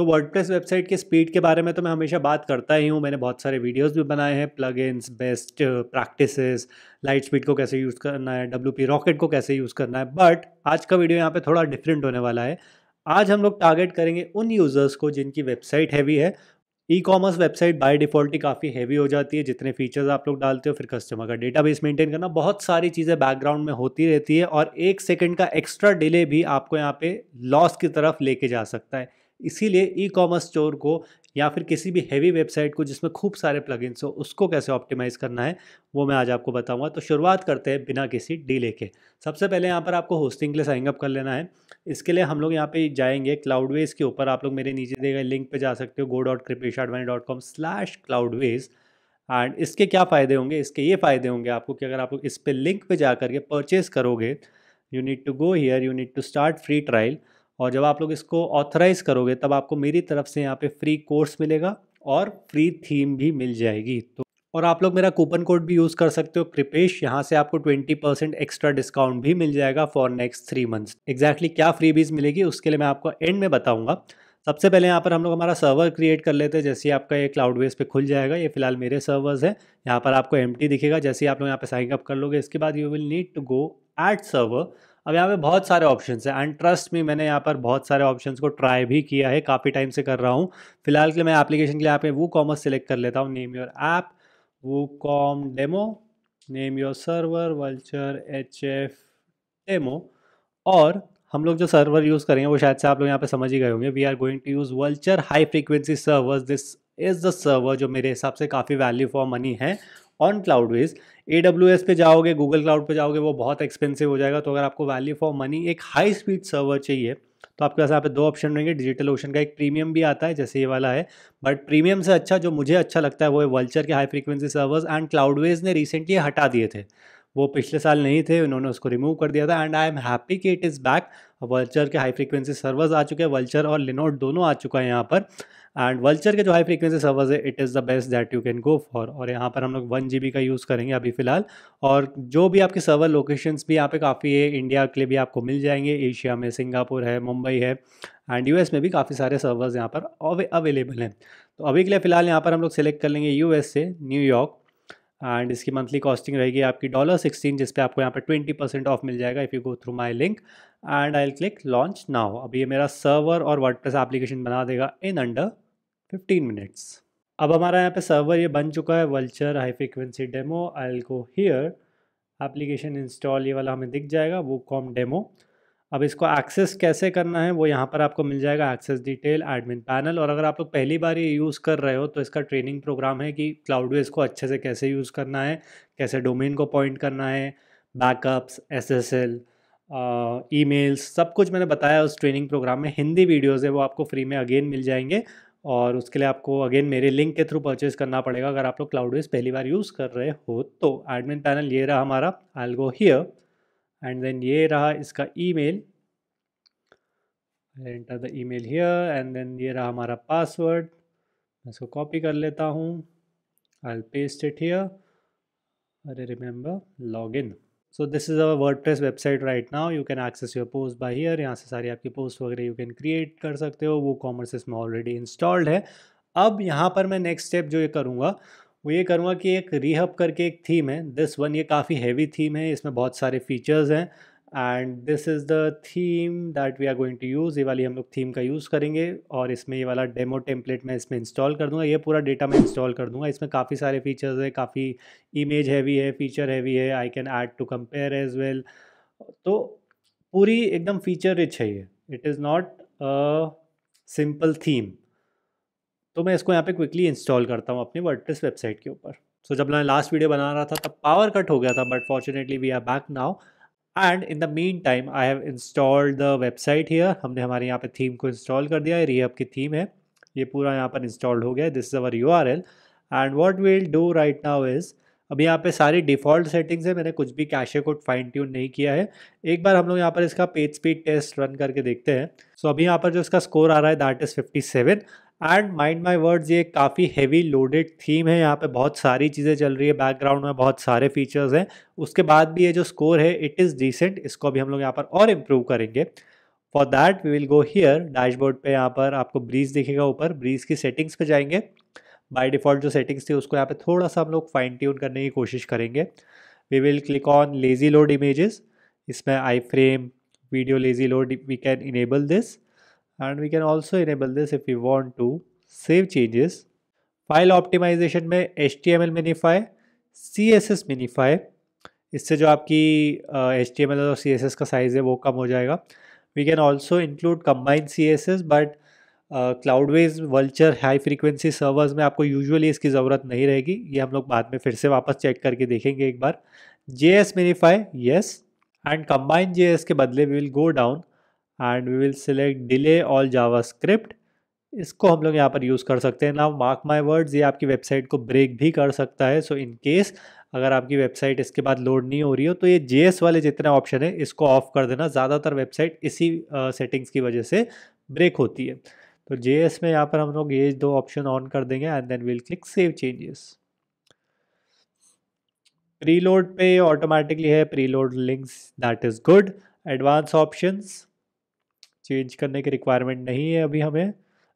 सो तो WordPress website के speed के बारे में तो मैं हमेशा बात करता ही हूँ मैंने बहुत सारे वीडियोज़ भी बनाए हैं plugins best practice LiteSpeed को कैसे यूज़ करना है डब्ल्यू पी रॉकेट को कैसे यूज़ करना है बट आज का वीडियो यहाँ पर थोड़ा डिफरेंट होने वाला है आज हम लोग टारगेट करेंगे उन यूज़र्स को जिनकी वेबसाइट हैवी है e commerce website by default ही काफ़ी हैवी हो जाती है जितने फीचर्स आप लोग डालते हो फिर कस्टमर का डेटा बेस मेंटेन करना बहुत सारी चीज़ें बैकग्राउंड में होती रहती है और एक सेकंड का एक्स्ट्रा डिले भी आपको यहाँ पे लॉस की तरफ लेके जा सकता है इसीलिए ई कॉमर्स स्टोर को या फिर किसी भी हैवी वेबसाइट को जिसमें खूब सारे प्लगइन्स हो उसको कैसे ऑप्टिमाइज़ करना है वो मैं आज आपको बताऊंगा तो शुरुआत करते हैं बिना किसी डीले के सबसे पहले यहाँ पर आपको होस्टिंग के लिए साइनअप कर लेना है इसके लिए हम लोग यहाँ पे जाएंगे क्लाउडवेज के ऊपर आप लोग मेरे नीचे दिए गए लिंक पर जा सकते हो go dot dot com slash Cloudways and इसके क्या फ़ायदे होंगे इसके ये फ़ायदे होंगे आपको कि अगर आप लोग इस पर लिंक पर जा करके परचेज़ करोगे you need to go here you need to start free trial और जब आप लोग इसको ऑथराइज़ करोगे तब आपको मेरी तरफ से यहाँ पे फ्री कोर्स मिलेगा और फ्री थीम भी मिल जाएगी तो और आप लोग मेरा कूपन कोड भी यूज़ कर सकते हो कृपेश यहाँ से आपको 20 परसेंट एक्स्ट्रा डिस्काउंट भी मिल जाएगा for next three months exactly क्या फ्रीबीज मिलेगी उसके लिए मैं आपको एंड में बताऊँगा सबसे पहले यहाँ पर हम लोग हमारा सर्वर क्रिएट कर लेते हैं जैसे आपका ये क्लाउड बेस पे खुल जाएगा ये फिलहाल मेरे सर्वर्स है यहाँ पर आपको एम दिखेगा जैसे ही आप लोग यहाँ पे साइन अप कर लोगे इसके बाद you will need to go at server अब यहाँ पे बहुत सारे ऑप्शंस हैं एंड ट्रस्ट में मैंने यहाँ पर बहुत सारे ऑप्शंस को ट्राई भी किया है काफ़ी टाइम से कर रहा हूँ फिलहाल के लिए मैं एप्लीकेशन के लिए यहाँ पे वो कॉमर्स सेलेक्ट कर लेता हूँ नेम योर ऐप वो com demo name your server Vultr H F demo और हम लोग जो सर्वर यूज़ करेंगे वो शायद से आप लोग यहाँ पे समझ ही गए होंगे we are going to use Vultr high frequency server this is the server जो मेरे हिसाब से काफ़ी वैल्यू फॉर मनी है on Cloudways A W S पे जाओगे गूगल क्लाउड पे जाओगे वो बहुत एक्सपेंसिव हो जाएगा तो अगर आपको वैल्यू फॉर मनी एक हाई स्पीड सर्वर चाहिए तो आपके पास यहाँ पे दो ऑप्शन रहेंगे डिजिटल ओशन का एक प्रीमियम भी आता है जैसे ये वाला है बट प्रीमियम से अच्छा जो मुझे अच्छा लगता है वो है वल्चर के high frequency servers and Cloudways ने रिसेंटली हटा दिए थे वो पिछले साल नहीं थे उन्होंने उसको रिमूव कर दिया था एंड आई एम हैप्पी कि इट इज़ बैक वल्चर के हाई फ्रिक्वेंसी सर्वर्स आ चुके हैं वल्चर और लिनोट दोनों आ चुका है यहाँ पर एंड वल्चर के जो हाई फ्रिक्वेंसी सर्वर्स है it is the best that you can go for और यहाँ पर हम लोग वन जी का यूज़ करेंगे अभी फिलहाल और जो भी आपके सर्वर लोकेशंस भी यहाँ पे काफ़ी है इंडिया के लिए भी आपको मिल जाएंगे एशिया में सिंगापुर है मुंबई है एंड यू में भी काफ़ी सारे सर्वर्स यहाँ पर अवेलेबल हैं तो अभी के लिए फ़िलहाल यहाँ पर हम लोग सेलेक्ट कर लेंगे यू से न्यूयॉर्क एंड इसकी मंथली कॉस्टिंग रहेगी आपकी डॉलर सिक्सटीन जिस आपको यहाँ पे ट्वेंटी परसेंट ऑफ मिल जाएगा if you go through my link and I click launch now अब ये मेरा सर्वर और वर्डप्रेस एप्लीकेशन बना देगा इन अंडर फिफ्टीन मिनट्स अब हमारा यहाँ पे सर्वर ये बन चुका है Vultr high frequency demo I go here application install ये वाला हमें दिख जाएगा वो कॉम डेमो अब इसको एक्सेस कैसे करना है वो यहाँ पर आपको मिल जाएगा एक्सेस डिटेल एडमिन पैनल और अगर आप लोग पहली बार ये यूज़ कर रहे हो तो इसका ट्रेनिंग प्रोग्राम है कि क्लाउडवेज को अच्छे से कैसे यूज़ करना है कैसे डोमेन को पॉइंट करना है backups S S L mails सब कुछ मैंने बताया उस ट्रेनिंग प्रोग्राम में हिंदी वीडियोज़ है वो आपको फ्री में अगेन मिल जाएंगे और उसके लिए आपको अगेन मेरे लिंक के थ्रू परचेज़ करना पड़ेगा अगर आप लोग क्लाउडवेज पहली बार यूज़ कर रहे हो तो एडमिन पैनल ये रहा हमारा I go here and then ये रहा इसका email enter the email here and then ये रहा हमारा पासवर्ड मैं इसको कॉपी कर लेता हूँ आई पेस्ट इट हियर अरे remember log in so this is our WordPress website right now you can access your post by here यहाँ से सारी आपकी पोस्ट वगैरह यू कैन क्रिएट कर सकते हो वो कॉमर्स इसमें ऑलरेडी इंस्टॉल्ड है अब यहाँ पर मैं नेक्स्ट स्टेप जो ये करूँगा वो ये करूँगा कि एक रीहब करके एक थीम है दिस वन ये काफ़ी हैवी थीम है इसमें बहुत सारे फीचर्स हैं and this is the theme that we are going to use ये वाली हम लोग थीम का यूज़ करेंगे और इसमें ये वाला डेमो टेम्पलेट मैं इसमें इंस्टॉल कर दूँगा ये पूरा डेटा मैं इंस्टॉल कर दूँगा इसमें काफ़ी सारे फीचर्स है काफ़ी इमेज हैवी है फीचर हैवी है I can add to compare as well तो पूरी एकदम फीचर रिच है ये it is not simple theme तो मैं इसको यहाँ पे क्विकली इंस्टॉल करता हूँ अपनी वर्ड वेबसाइट के ऊपर सो so, जब मैं लास्ट वीडियो बना रहा था तब पावर कट हो गया था but fortunately we are back now and in the meantime I have installed the website here हमने हमारे यहाँ पे थीम को इंस्टॉल कर दिया है रीहब की थीम है ये पूरा यहाँ पर इंस्टॉल्ड हो गया है this is our U R L and what we'll do right now is अभी यहाँ पे सारी डिफ़ॉल्ट सेटिंग्स है मैंने कुछ भी कैशे को फाइन ट्यून नहीं किया है एक बार हम लोग यहाँ पर इसका पेज स्पीड टेस्ट रन करके देखते हैं सो so, अभी यहाँ पर जो इसका स्कोर आ रहा है that is 57 and mind my words ये काफ़ी हेवी लोडेड थीम है यहाँ पे बहुत सारी चीज़ें चल रही है बैकग्राउंड में बहुत सारे फीचर्स हैं उसके बाद भी ये जो स्कोर है इट इज़ डिसेंट इसको भी हम लोग यहाँ पर और इम्प्रूव करेंगे for that we will go here dashboard पे यहाँ पर आपको ब्रीज दिखेगा ऊपर ब्रीज की सेटिंग्स पे जाएंगे बाय डिफ़ॉल्ट जो सेटिंग्स थी उसको यहाँ पे थोड़ा सा हम लोग फाइन ट्यून करने की कोशिश करेंगे we will click on lazy load images इसमें iframe video lazy load we can enable this and we can also enable this if we want to save changes file optimization में H T M L minify C S S minify इससे जो आपकी H T M L और C S S का size है वो कम हो जाएगा we can also include combined C S S but Cloudways Vultr high frequency servers में आपको यूजअली इसकी ज़रूरत नहीं रहेगी ये हम लोग बाद में फिर से वापस चेक करके देखेंगे एक बार J S minify yes and combined J S के बदले we will go down and we will select delay all JavaScript इसको हम लोग यहाँ पर यूज़ कर सकते हैं नाउ मार्क माई वर्ड्स ये आपकी वेबसाइट को ब्रेक भी कर सकता है सो इन केस अगर आपकी वेबसाइट इसके बाद लोड नहीं हो रही हो तो ये जे वाले जितने ऑप्शन है इसको ऑफ कर देना ज़्यादातर वेबसाइट इसी सेटिंग्स uh, की वजह से ब्रेक होती है तो जे में यहाँ पर हम लोग ये दो ऑप्शन ऑन कर देंगे and then will click save changes preload पे ऑटोमेटिकली है preload links that is good advance options change करने की रिक्वायरमेंट नहीं है अभी हमें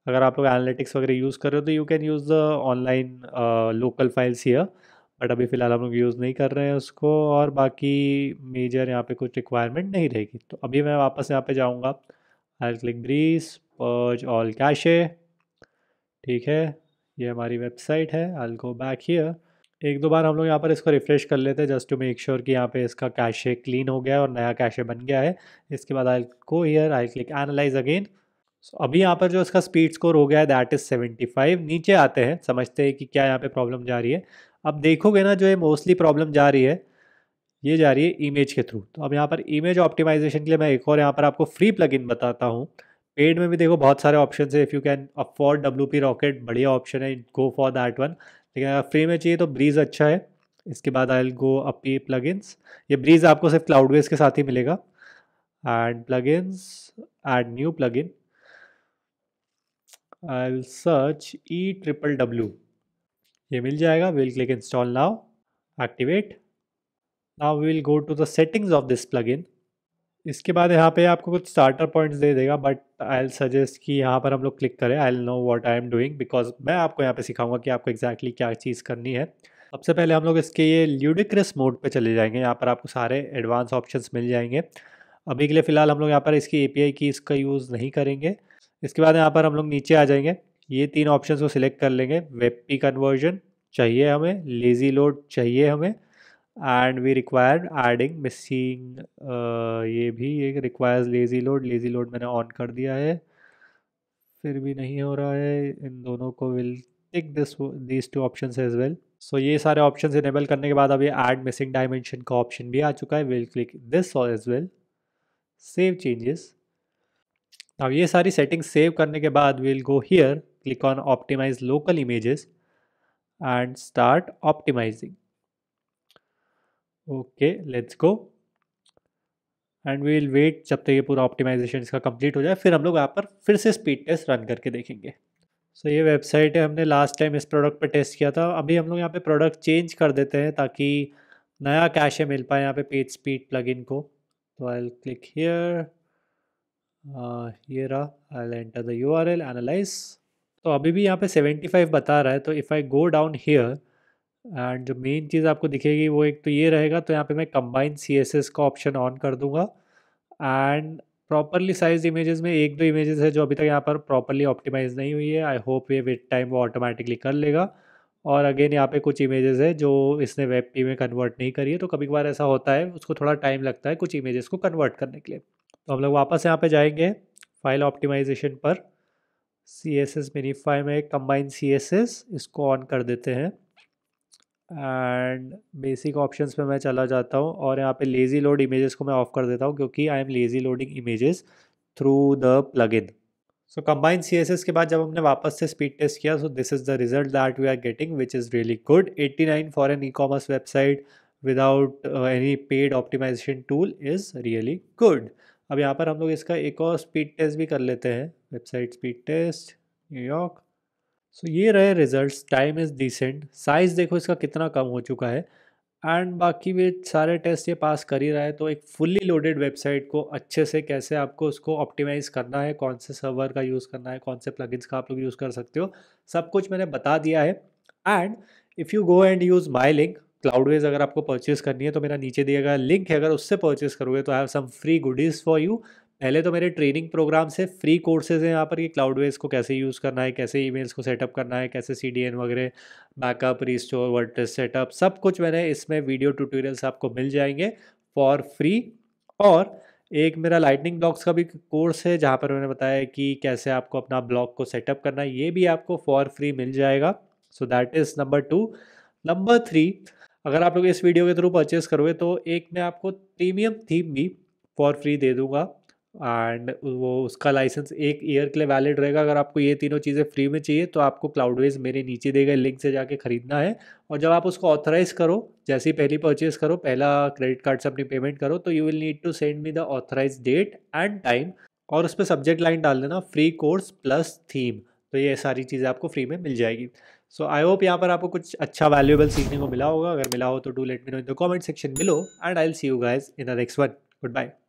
अगर आप लोग एनालिटिक्स वगैरह यूज़ कर रहे हो तो you can use the online local files here but अभी फ़िलहाल हम लोग यूज़ नहीं कर रहे हैं उसको और बाकी मेजर यहाँ पे कुछ रिक्वायरमेंट नहीं रहेगी तो अभी मैं वापस यहाँ पे जाऊँगा I click Breeze purge all cache ठीक है ये हमारी वेबसाइट है आई गो बैक हियर एक दो बार हम लोग यहाँ पर इसको रिफ़्रेश कर लेते हैं जस्ट टू मेक श्योर कि यहाँ पे इसका कैशे क्लीन हो गया है और नया कैशे बन गया है इसके बाद I go here I click analyze again अभी यहाँ पर जो इसका स्पीड स्कोर हो गया है दैट इज़ सेवेंटी फाइव नीचे आते हैं समझते हैं कि क्या यहाँ पे प्रॉब्लम जा रही है अब देखोगे ना जो ये मोस्टली प्रॉब्लम जा रही है ये जा रही है इमेज के थ्रू तो अब यहाँ पर इमेज ऑप्टिमाइजेशन के लिए मैं एक और यहाँ पर आपको फ्री प्लग बताता हूँ पेड में भी देखो बहुत सारे ऑप्शन है if you can afford W P Rocket बढ़िया ऑप्शन है गो फॉर दैट वन ठीक है फ्री में चाहिए तो ब्रीज अच्छा है इसके बाद आई गो अपी इन्स ये ब्रीज आपको सिर्फ क्लाउडवेज के साथ ही मिलेगा एंड इन्स add new plug in I will search E triple W ये मिल जाएगा will click install now activate now we will go to the settings of this plug in इसके बाद यहाँ पे आपको कुछ स्टार्टर पॉइंट्स दे देगा बट आई एल सजेस्ट कि यहाँ पर हम लोग क्लिक करें I'll know what I am doing because मैं आपको यहाँ पे सिखाऊंगा कि आपको एग्जैक्टली exactly क्या चीज़ करनी है सबसे पहले हम लोग इसके ये ल्यूडिक्रस मोड पे चले जाएंगे यहाँ पर आपको सारे एडवांस ऑप्शन मिल जाएंगे अभी के लिए फ़िलहाल हम लोग यहाँ पर इसकी ए पी आई की इसका यूज़ नहीं करेंगे इसके बाद यहाँ पर हम लोग नीचे आ जाएंगे ये तीन ऑप्शन को सिलेक्ट कर लेंगे वेब पी कन्वर्जन चाहिए हमें लेज़ी लोड चाहिए हमें and we require adding missing ये भी एक requires lazy load lazy load मैंने ऑन कर दिया है फिर भी नहीं हो रहा है इन दोनों को will take this this two option as well so ये सारे ऑप्शन इनेबल करने के बाद अब ये मिसिंग डायमेंशन का ऑप्शन भी आ चुका है विल क्लिक दिस और एज वेल सेव चेंजेस अब ये सारी सेटिंग सेव करने के बाद will go here click on optimize local images and start optimizing okay let's go and we will wait जब तक ये पूरा ऑप्टिमाइजेशन इसका कंप्लीट हो जाए फिर हम लोग यहाँ पर फिर से स्पीड टेस्ट रन करके देखेंगे सो so, ये वेबसाइट है हमने लास्ट टाइम इस प्रोडक्ट पर टेस्ट किया था अभी हम लोग यहाँ पे प्रोडक्ट चेंज कर देते हैं ताकि नया कैश मिल पाए यहाँ पे पेज स्पीड प्लगइन को तो आई क्लिक हियर ये रहा I enter the U R L analyze तो अभी भी यहाँ पे फाइव बता रहा है तो if I go down here and जो मेन चीज़ आपको दिखेगी वो एक तो ये रहेगा तो यहाँ पे मैं कंबाइन सी एस एस का ऑप्शन ऑन कर दूंगा एंड प्रॉपरली साइज इमेजेस में एक दो इमेजेस है जो अभी तक यहाँ पर प्रॉपरली ऑप्टिमाइज नहीं हुई है आई होप ये विद टाइम वो ऑटोमेटिकली कर लेगा और अगेन यहाँ पे कुछ इमेजेस है जो इसने वेब पी में कन्वर्ट नहीं करी है तो कभी कभार ऐसा होता है उसको थोड़ा टाइम लगता है कुछ इमेजेस को कन्वर्ट करने के लिए तो हम लोग वापस यहाँ पर जाएंगे फाइल ऑप्टिमाइजेशन पर सी एस एस मेरीफाई में कंबाइन सी एस एस इसको ऑन कर देते हैं एंड बेसिक ऑप्शंस पे मैं चला जाता हूँ और यहाँ पे लेज़ी लोड इमेजेस को मैं ऑफ़ कर देता हूँ क्योंकि I am lazy loading images through the plugin so combine C S S के बाद जब हमने वापस से स्पीड टेस्ट किया so this is the result that we are getting which is really good eighty nine for an e commerce website without any paid optimization tool is really good अब यहाँ पर हम लोग इसका एक और स्पीड टेस्ट भी कर लेते हैं website speed test New York so ये रहे results time is decent size देखो इसका कितना कम हो चुका है एंड बाकी भी सारे टेस्ट ये पास कर ही रहा है तो एक फुल्ली लोडेड वेबसाइट को अच्छे से कैसे आपको उसको ऑप्टिमाइज़ करना है कौन से सर्वर का यूज़ करना है कौन से प्लगइन्स का आप लोग यूज़ कर सकते हो सब कुछ मैंने बता दिया है and if you go and use my link Cloudways अगर आपको परचेज़ करनी है तो मेरा नीचे दिया गया लिंक है अगर उससे परचेस करोगे तो I have some free goodies for you पहले तो मेरे ट्रेनिंग प्रोग्राम से फ्री कोर्सेज हैं यहाँ पर कि क्लाउड वेज को कैसे यूज़ करना है कैसे ईमेल्स को सेटअप करना है कैसे सी वगैरह बैकअप रीस्टोर वर्ड सेटअप सब कुछ मैंने इसमें वीडियो ट्यूटोरियल्स आपको मिल जाएंगे फॉर फ्री और एक मेरा लाइटनिंग ब्लॉग्स का भी कोर्स है जहाँ पर मैंने बताया कि कैसे आपको अपना ब्लॉग को सेटअप करना है ये भी आपको फॉर फ्री मिल जाएगा so that is number two number three अगर आप लोग इस वीडियो के थ्रू परचेस करोगे तो एक मैं आपको प्रीमियम थीम भी फॉर फ्री दे दूंगा एंड वो उसका लाइसेंस एक ईयर के लिए वैलिड रहेगा अगर आपको ये तीनों चीज़ें फ्री में चाहिए तो आपको क्लाउडवेज मेरे नीचे दिए गए लिंक से जाके खरीदना है और जब आप उसको ऑथराइज करो जैसे ही पहली परचेज करो पहला क्रेडिट कार्ड से अपनी पेमेंट करो तो you will need to send me the authorize date and time और उस पर सब्जेक्ट लाइन डाल देना फ्री कोर्स प्लस थीम तो ये सारी चीज़ें आपको फ्री में मिल जाएगी सो आई होप यहाँ पर आपको कुछ अच्छा वैल्यूएबल सीखने को मिला होगा अगर मिला हो तो do let me know in the comment section मिलो and I will see you guys in the next one good bye